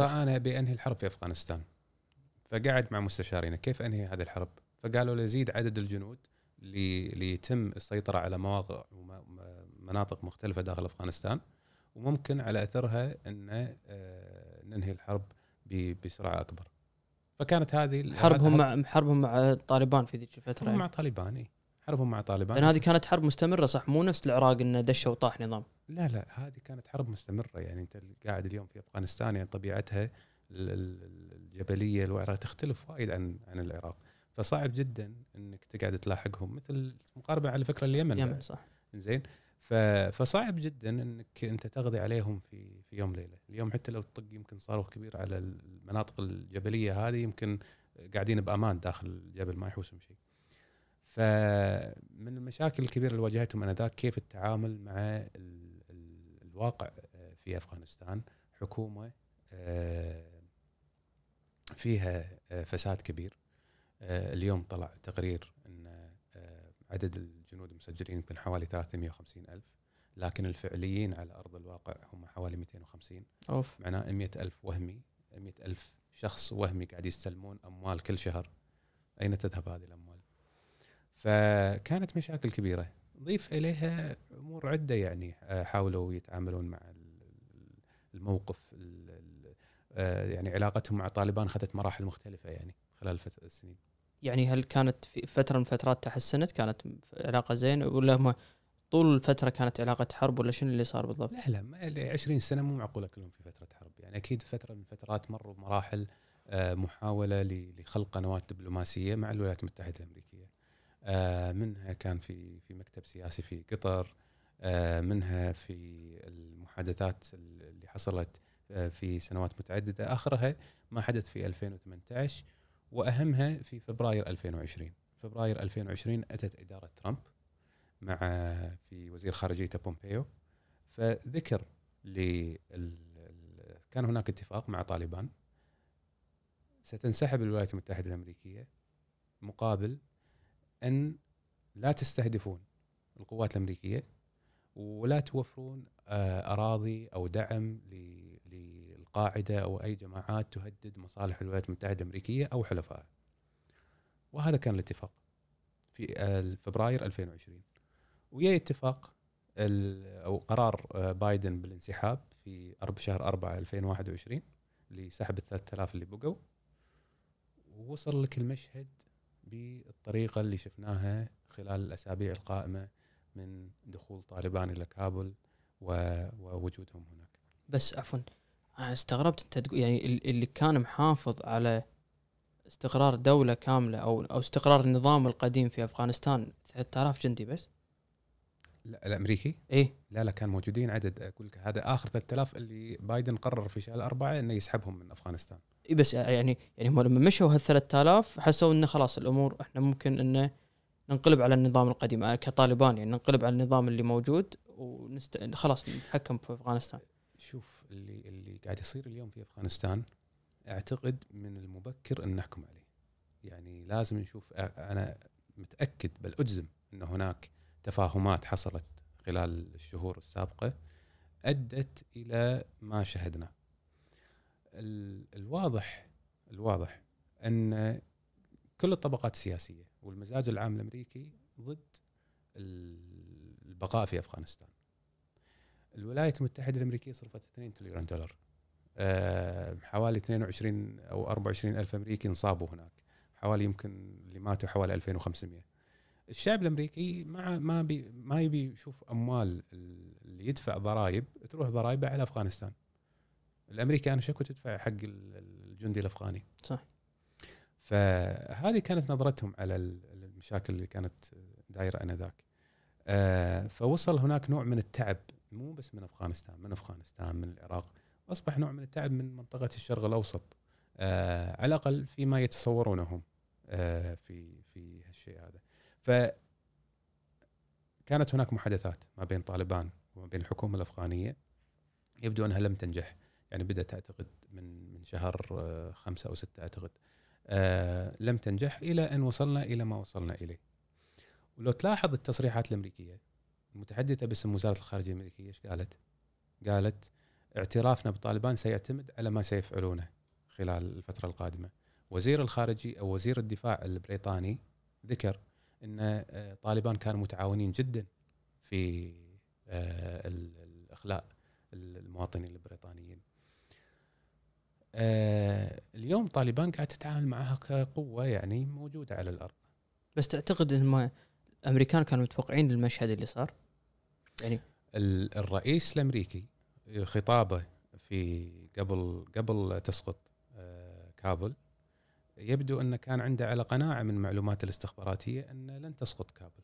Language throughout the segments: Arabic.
انا ابي انهي الحرب في افغانستان فقعد مع مستشارينه كيف انهي هذه الحرب؟ فقالوا له زيد عدد الجنود ليتم السيطره على مواقع ومناطق مختلفه داخل افغانستان وممكن على اثرها ان آه، ننهي الحرب بسرعه اكبر. فكانت هذه حربهم مع حربهم مع طالبان في ذيك الفتره مع طالبان اي حربهم مع طالبان لان يعني هذه كانت حرب مستمره صح مو نفس العراق انه دشوا وطاح نظام لا لا هذه كانت حرب مستمره يعني انت قاعد اليوم في افغانستان يعني طبيعتها الجبليه الوعره تختلف وايد عن عن العراق فصعب جدا انك تقعد تلاحقهم مثل مقاربه على فكره اليمن اليمن صح زين فصعب جدا انك انت تغذي عليهم في في يوم ليله، اليوم حتى لو تطق يمكن صاروخ كبير على المناطق الجبليه هذه يمكن قاعدين بامان داخل الجبل ما يحوسهم شيء. فمن المشاكل الكبيره اللي واجهتهم انذاك كيف التعامل مع ال الواقع آه، في افغانستان حكومه آه، فيها آه، فساد كبير اليوم طلع تقرير ان عدد الجنود المسجلين يمكن حوالي 350 ألف لكن الفعليين على أرض الواقع هم حوالي 250 أوف. معناه 100 ألف وهمي 100 ألف شخص وهمي قاعد يستلمون أموال كل شهر أين تذهب هذه الأموال فكانت مشاكل كبيرة ضيف اليها امور عده يعني آه، حاولوا يتعاملون مع الموقف آه، يعني علاقتهم مع طالبان اخذت مراحل مختلفه يعني خلال السنين. يعني هل كانت في فتره من فترات تحسنت كانت علاقه زين ولا هم طول الفتره كانت علاقه حرب ولا شنو اللي صار بالضبط؟ لا لا 20 سنه مو معقوله كلهم في فتره حرب يعني اكيد فتره من فترات مروا بمراحل آه، محاوله لخلق قنوات دبلوماسيه مع الولايات المتحده الامريكيه. آه، منها كان في في مكتب سياسي في قطر آه، منها في المحادثات اللي حصلت آه، في سنوات متعدده اخرها ما حدث في 2018 واهمها في فبراير 2020 فبراير 2020 اتت اداره ترامب مع في وزير خارجيته بومبيو فذكر ل كان هناك اتفاق مع طالبان ستنسحب الولايات المتحده الامريكيه مقابل ان لا تستهدفون القوات الامريكيه ولا توفرون آه، اراضي او دعم للقاعده او اي جماعات تهدد مصالح الولايات المتحده الامريكيه او حلفائها. وهذا كان الاتفاق في آه، فبراير 2020 ويا اتفاق او قرار آه، بايدن بالانسحاب في شهر 4 2021 لسحب ال 3000 اللي بقوا وصل لك المشهد بالطريقه اللي شفناها خلال الاسابيع القائمه من دخول طالبان الى كابل ووجودهم هناك. بس عفوا استغربت انت تقول يعني اللي كان محافظ على استقرار دولة كاملة أو أو استقرار النظام القديم في أفغانستان 3000 جندي بس؟ الامريكي؟ ايه لا لا كان موجودين عدد اقول لك هذا اخر 3000 اللي بايدن قرر في شهر اربعه انه يسحبهم من افغانستان. اي بس آه، يعني يعني هم لما مشوا هال 3000 حسوا انه خلاص الامور احنا ممكن انه ننقلب على النظام القديم آه، كطالبان يعني ننقلب على النظام اللي موجود ونست خلاص نتحكم في افغانستان. شوف اللي اللي قاعد يصير اليوم في افغانستان اعتقد من المبكر ان نحكم عليه. يعني لازم نشوف انا متاكد بل اجزم ان هناك تفاهمات حصلت خلال الشهور السابقه ادت الى ما شهدناه. الواضح الواضح ان كل الطبقات السياسيه والمزاج العام الامريكي ضد البقاء في افغانستان. الولايات المتحده الامريكيه صرفت 2 تريليون دولار. أه حوالي 22 او 24 الف امريكي انصابوا هناك. حوالي يمكن اللي ماتوا حوالي 2500. الشعب الامريكي ما ما بي ما يبي يشوف اموال اللي يدفع ضرائب تروح ضرائبه على افغانستان. الامريكي انا شكو تدفع حق الجندي الافغاني. صح. فهذه كانت نظرتهم على المشاكل اللي كانت دايره انذاك. آه، فوصل هناك نوع من التعب مو بس من افغانستان من افغانستان من العراق اصبح نوع من التعب من منطقه الشرق الاوسط آه، على الاقل فيما يتصورونه آه، في في هالشيء هذا ف كانت هناك محادثات ما بين طالبان وما بين الحكومه الافغانيه يبدو انها لم تنجح يعني بدات اعتقد من من شهر آه، خمسة او ستة اعتقد آه لم تنجح الى ان وصلنا الى ما وصلنا اليه ولو تلاحظ التصريحات الامريكيه المتحدثه باسم وزاره الخارجيه الامريكيه ايش قالت؟ قالت اعترافنا بطالبان سيعتمد على ما سيفعلونه خلال الفتره القادمه وزير الخارجي او وزير الدفاع البريطاني ذكر ان آه، طالبان كانوا متعاونين جدا في آه، الاخلاء المواطنين البريطانيين. آه، اليوم طالبان قاعد تتعامل معها كقوه يعني موجوده على الارض. بس تعتقد ان الامريكان كانوا متوقعين المشهد اللي صار؟ يعني الرئيس الامريكي خطابه في قبل قبل تسقط كابل يبدو أنه كان عنده على قناعة من معلومات الاستخباراتية أن لن تسقط كابل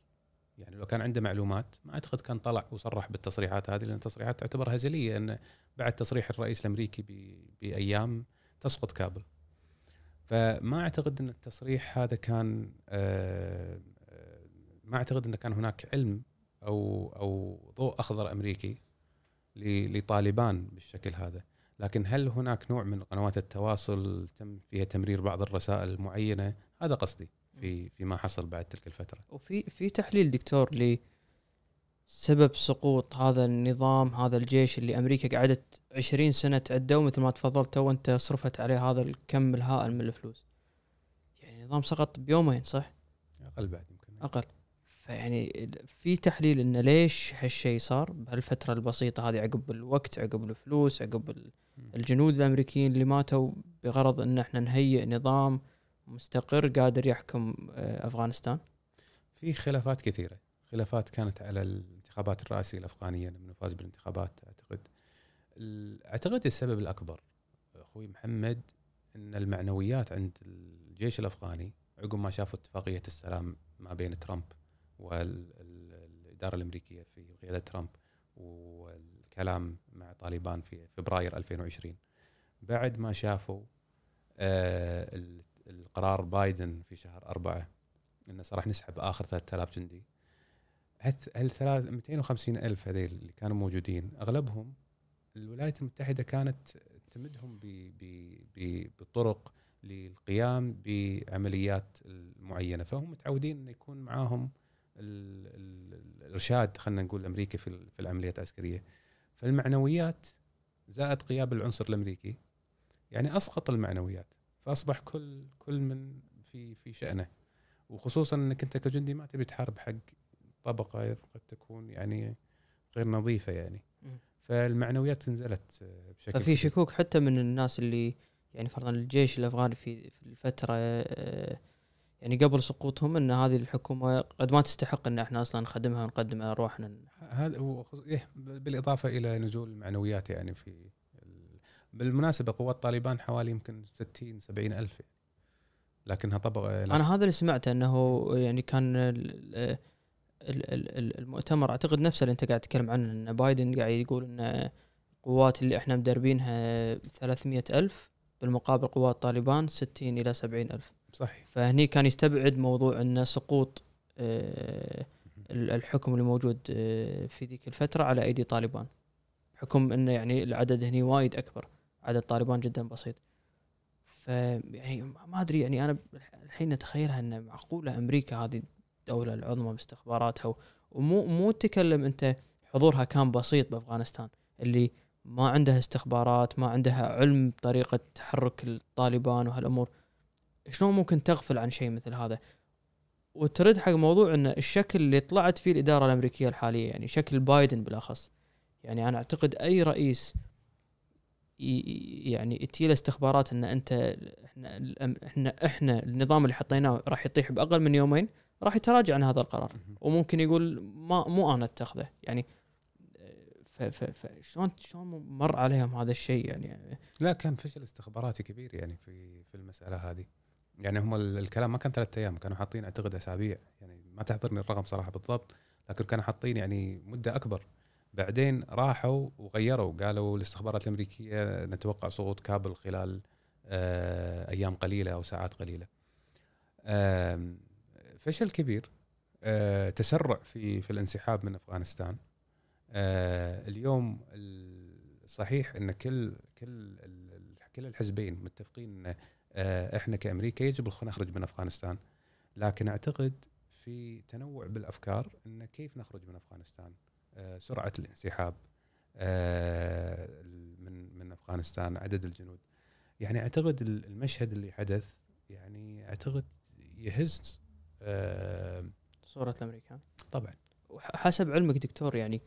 يعني لو كان عنده معلومات ما أعتقد كان طلع وصرح بالتصريحات هذه لأن التصريحات تعتبر هزلية أن بعد تصريح الرئيس الأمريكي بأيام تسقط كابل فما أعتقد أن التصريح هذا كان آه، ما أعتقد أنه كان هناك علم أو أو ضوء أخضر أمريكي لطالبان بالشكل هذا لكن هل هناك نوع من قنوات التواصل تم فيها تمرير بعض الرسائل المعينه هذا قصدي في فيما حصل بعد تلك الفتره وفي في تحليل دكتور لسبب سقوط هذا النظام هذا الجيش اللي امريكا قعدت 20 سنه تعده ومثل ما تفضلت تو انت صرفت عليه هذا الكم الهائل من الفلوس يعني النظام سقط بيومين صح اقل بعد يمكن اقل فيعني في تحليل انه ليش هالشيء صار بهالفتره البسيطه هذه عقب الوقت عقب الفلوس عقب الجنود الامريكيين اللي ماتوا بغرض ان احنا نهيئ نظام مستقر قادر يحكم آه، افغانستان في خلافات كثيره خلافات كانت على الانتخابات الرئاسيه الافغانيه لما فاز بالانتخابات اعتقد اعتقد السبب الاكبر اخوي محمد ان المعنويات عند الجيش الافغاني عقب ما شافوا اتفاقيه السلام ما بين ترامب والاداره الامريكيه في قياده ترامب والكلام مع طالبان في فبراير 2020 بعد ما شافوا آه، القرار بايدن في شهر أربعة انه راح نسحب اخر 3000 جندي هل 250 الف هذيل اللي كانوا موجودين اغلبهم الولايات المتحده كانت تمدهم بطرق للقيام بعمليات معينه فهم متعودين انه يكون معاهم الارشاد خلينا نقول الامريكي في, في العمليات العسكريه فالمعنويات زائد غياب العنصر الامريكي يعني اسقط المعنويات فاصبح كل كل من في في شانه وخصوصا انك انت كجندي ما تبي تحارب حق طبقه قد تكون يعني غير نظيفه يعني فالمعنويات نزلت بشكل ففي شكوك حتى من الناس اللي يعني فرضا الجيش الافغاني في في الفتره آه، يعني قبل سقوطهم ان هذه الحكومه قد ما تستحق ان احنا اصلا نخدمها ونقدم ارواحنا هذا إيه، بالاضافه الى نزول المعنويات يعني في بالمناسبه قوات طالبان حوالي يمكن 60 70 الف يعني. لكنها طبق انا هذا اللي سمعته انه يعني كان المؤتمر اعتقد نفسه اللي انت قاعد تتكلم عنه ان بايدن قاعد يقول ان القوات اللي احنا مدربينها 300 الف بالمقابل قوات طالبان 60 الى 70 الف صحيح فهني كان يستبعد موضوع ان سقوط آه، الحكم الموجود آه، في ذيك الفتره على ايدي طالبان بحكم انه يعني العدد هني وايد اكبر عدد طالبان جدا بسيط فيعني ما ادري يعني انا الحين اتخيلها ان معقوله امريكا هذه الدوله العظمى باستخباراتها ومو مو تكلم انت حضورها كان بسيط بافغانستان اللي ما عندها استخبارات ما عندها علم بطريقة تحرك الطالبان وهالأمور شلون ممكن تغفل عن شيء مثل هذا وترد حق موضوع أن الشكل اللي طلعت فيه الإدارة الأمريكية الحالية يعني شكل بايدن بالأخص يعني أنا أعتقد أي رئيس يعني تجي استخبارات ان انت احنا احنا احنا النظام اللي حطيناه راح يطيح باقل من يومين راح يتراجع عن هذا القرار وممكن يقول ما مو انا اتخذه يعني فشلون شلون مر عليهم هذا الشيء يعني, يعني لا كان فشل استخباراتي كبير يعني في في المساله هذه يعني هم الكلام ما كان ثلاثة ايام كانوا حاطين اعتقد اسابيع يعني ما تحضرني الرقم صراحه بالضبط لكن كانوا حاطين يعني مده اكبر بعدين راحوا وغيروا قالوا الاستخبارات الامريكيه نتوقع سقوط كابل خلال آه، ايام قليله او ساعات قليله فشل كبير آه، تسرع في في الانسحاب من افغانستان آه اليوم صحيح ان كل كل كل الحزبين متفقين ان آه احنا كامريكا يجب ان نخرج من افغانستان لكن اعتقد في تنوع بالافكار ان كيف نخرج من افغانستان آه سرعه الانسحاب آه من من افغانستان عدد الجنود يعني اعتقد المشهد اللي حدث يعني اعتقد يهز آه، صوره امريكا طبعا وحسب علمك دكتور يعني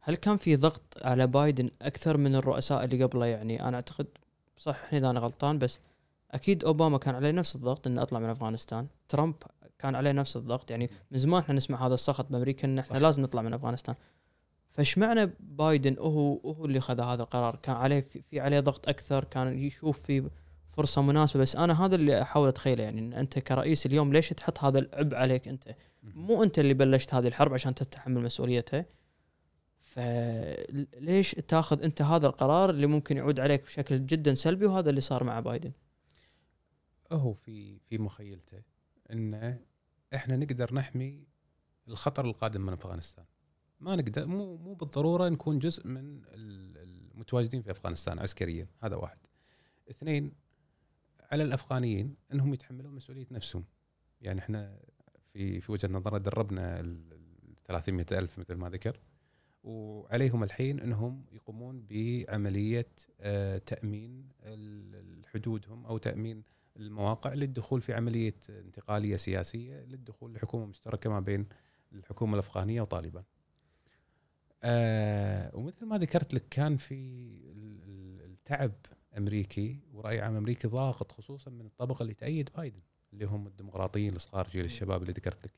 هل كان في ضغط على بايدن اكثر من الرؤساء اللي قبله يعني انا اعتقد صح اذا انا غلطان بس اكيد اوباما كان عليه نفس الضغط انه اطلع من افغانستان ترامب كان عليه نفس الضغط يعني من زمان احنا نسمع هذا السخط بامريكا ان احنا لازم نطلع من افغانستان فايش معنى بايدن هو هو اللي خذ هذا القرار كان عليه في, في عليه ضغط اكثر كان يشوف في فرصه مناسبه بس انا هذا اللي احاول اتخيله يعني ان انت كرئيس اليوم ليش تحط هذا العبء عليك انت مو انت اللي بلشت هذه الحرب عشان تتحمل مسؤوليتها فليش تاخذ انت هذا القرار اللي ممكن يعود عليك بشكل جدا سلبي وهذا اللي صار مع بايدن هو في في مخيلته انه احنا نقدر نحمي الخطر القادم من افغانستان ما نقدر مو مو بالضروره نكون جزء من المتواجدين في افغانستان عسكريا هذا واحد اثنين على الافغانيين انهم يتحملون مسؤوليه نفسهم يعني احنا في في وجهه نظرنا دربنا ال 300 ألف مثل ما ذكر وعليهم الحين انهم يقومون بعمليه آه، تامين حدودهم او تامين المواقع للدخول في عمليه انتقاليه سياسيه للدخول لحكومه مشتركه ما بين الحكومه الافغانيه وطالبان. آه، ومثل ما ذكرت لك كان في التعب امريكي وراي عام امريكي ضاغط خصوصا من الطبقه اللي تأيد بايدن اللي هم الديمقراطيين الصغار جيل الشباب اللي ذكرت لك.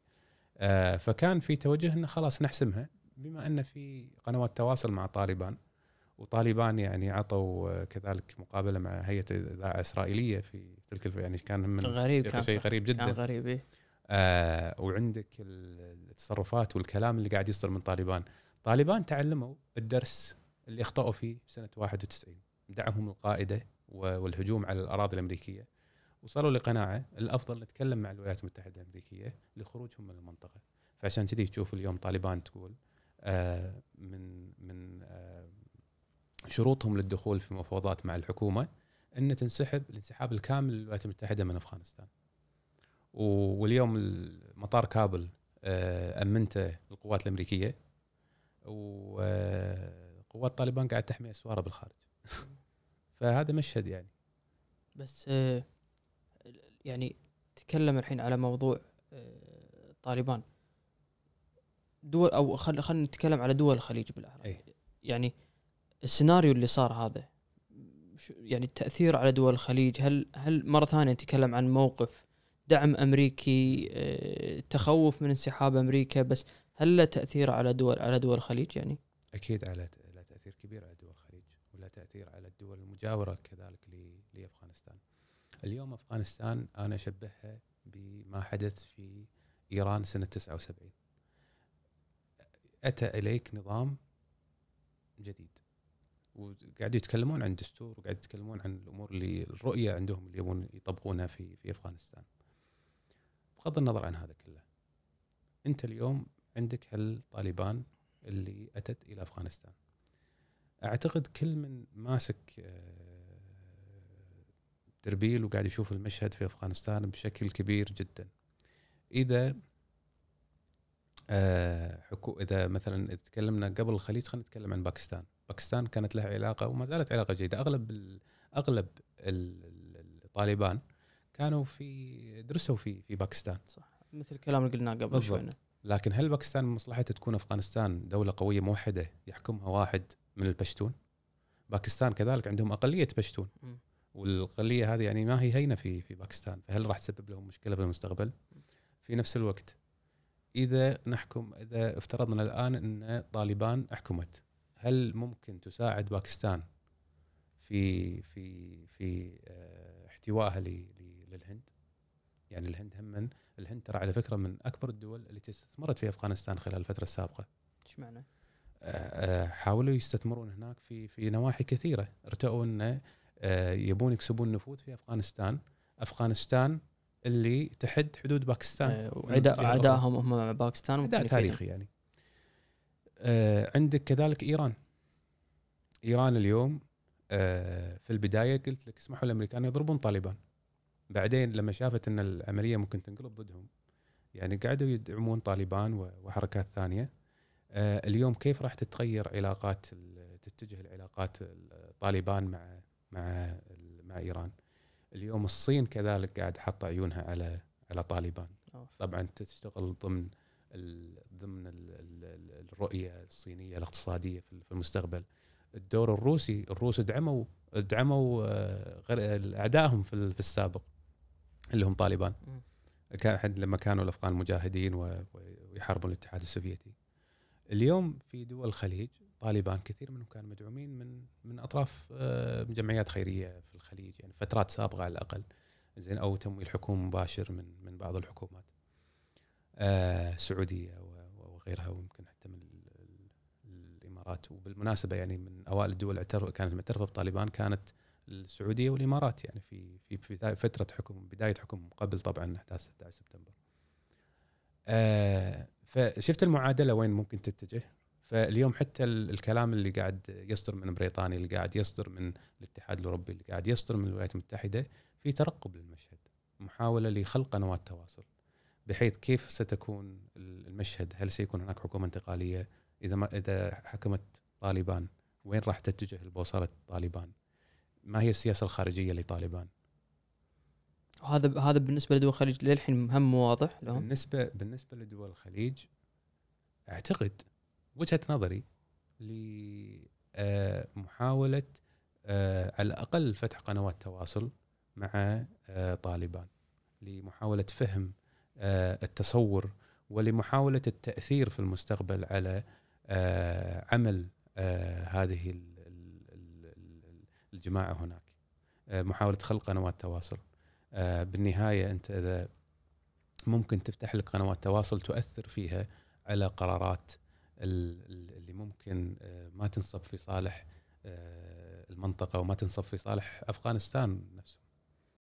آه، فكان في توجه انه خلاص نحسمها بما ان في قنوات تواصل مع طالبان وطالبان يعني عطوا كذلك مقابله مع هيئه الاذاعه اسرائيليه في تلك يعني كان من غريب كان شيء غريب جدا كان غريب إيه؟ آه وعندك التصرفات والكلام اللي قاعد يصدر من طالبان طالبان تعلموا الدرس اللي اخطاوا فيه سنه 91 دعمهم القاعده والهجوم على الاراضي الامريكيه وصلوا لقناعه الافضل نتكلم مع الولايات المتحده الامريكيه لخروجهم من المنطقه فعشان كذي تشوف اليوم طالبان تقول آه، من من آه، شروطهم للدخول في مفاوضات مع الحكومه ان تنسحب الانسحاب الكامل للولايات المتحده من افغانستان. واليوم مطار كابل آه، امنته القوات الامريكيه وقوات طالبان قاعد تحمي اسواره بالخارج. فهذا مشهد يعني. بس يعني تكلم الحين على موضوع طالبان دول او خل خلينا نتكلم على دول الخليج بالاحرى إيه. يعني السيناريو اللي صار هذا يعني التاثير على دول الخليج هل هل مره ثانيه نتكلم عن موقف دعم امريكي آه، تخوف من انسحاب امريكا بس هل له تاثير على دول على دول الخليج يعني؟ اكيد على لا تاثير كبير على دول الخليج ولا تاثير على الدول المجاوره كذلك لافغانستان. اليوم افغانستان انا اشبهها بما حدث في ايران سنه 79 اتى اليك نظام جديد وقاعد يتكلمون عن دستور وقاعد يتكلمون عن الامور اللي الرؤيه عندهم اللي يبون يطبقونها في في افغانستان بغض النظر عن هذا كله انت اليوم عندك هالطالبان اللي اتت الى افغانستان اعتقد كل من ماسك آه، تربيل وقاعد يشوف المشهد في افغانستان بشكل كبير جدا اذا آه، حكو اذا مثلا تكلمنا قبل الخليج خلينا نتكلم عن باكستان، باكستان كانت لها علاقه وما زالت علاقه جيده اغلب الـ اغلب الطالبان كانوا في درسوا في في باكستان صح مثل الكلام اللي قلناه قبل شوي لكن هل باكستان مصلحتها تكون افغانستان دوله قويه موحده يحكمها واحد من البشتون؟ باكستان كذلك عندهم اقليه بشتون م. والاقليه هذه يعني ما هي هينه في في باكستان فهل راح تسبب لهم مشكله في المستقبل؟ في نفس الوقت اذا نحكم اذا افترضنا الان ان طالبان احكمت هل ممكن تساعد باكستان في في في آه، احتوائها للهند؟ يعني الهند هم الهند ترى على فكره من اكبر الدول التي استثمرت في افغانستان خلال الفتره السابقه. ايش معنى؟ آه، آه، حاولوا يستثمرون هناك في في نواحي كثيره، ارتأوا انه يبون يكسبون نفوذ في افغانستان، افغانستان اللي تحد حدود باكستان آه، يعني وعداهم هم مع باكستان عداء تاريخي يعني آه عندك كذلك ايران ايران اليوم آه في البدايه قلت لك اسمحوا الامريكان يضربون طالبان بعدين لما شافت ان العمليه ممكن تنقلب ضدهم يعني قعدوا يدعمون طالبان وحركات ثانيه آه اليوم كيف راح تتغير علاقات تتجه العلاقات طالبان مع مع مع ايران اليوم الصين كذلك قاعد حاطه عيونها على على طالبان أوه. طبعا تشتغل ضمن ضمن الرؤيه الصينيه الاقتصاديه في المستقبل الدور الروسي الروس دعموا دعموا آه، اعدائهم في السابق اللي هم طالبان كان لما كانوا الافغان مجاهدين ويحاربون الاتحاد السوفيتي اليوم في دول الخليج طالبان كثير منهم كانوا مدعومين من من اطراف آه، جمعيات خيريه في الخليج يعني فترات سابقه على الاقل زين او تمويل حكومي مباشر من من بعض الحكومات السعوديه آه، وغيرها ويمكن حتى من الامارات وبالمناسبه يعني من اوائل الدول اللي كانت معترفه بطالبان كانت السعوديه والامارات يعني في في فتره حكم بدايه حكم قبل طبعا احداث 11 سبتمبر. آه، فشفت المعادله وين ممكن تتجه فاليوم حتى الكلام اللي قاعد يصدر من بريطانيا اللي قاعد يصدر من الاتحاد الاوروبي اللي قاعد يصدر من الولايات المتحده في ترقب للمشهد محاوله لخلق قنوات تواصل بحيث كيف ستكون المشهد هل سيكون هناك حكومه انتقاليه اذا ما اذا حكمت طالبان وين راح تتجه البوصله طالبان ما هي السياسه الخارجيه لطالبان وهذا هذا بالنسبه لدول الخليج للحين مهم واضح لهم بالنسبه بالنسبه لدول الخليج اعتقد وجهه نظري لمحاوله آه، آه، على الاقل فتح قنوات تواصل مع آه، طالبان لمحاوله فهم التصور ولمحاوله التاثير في المستقبل على عمل هذه الجماعه هناك محاوله خلق قنوات تواصل بالنهايه انت اذا ممكن تفتح لك قنوات تواصل تؤثر فيها على قرارات اللي ممكن آه، ما تنصب في صالح آه، المنطقه وما تنصب في صالح افغانستان نفسه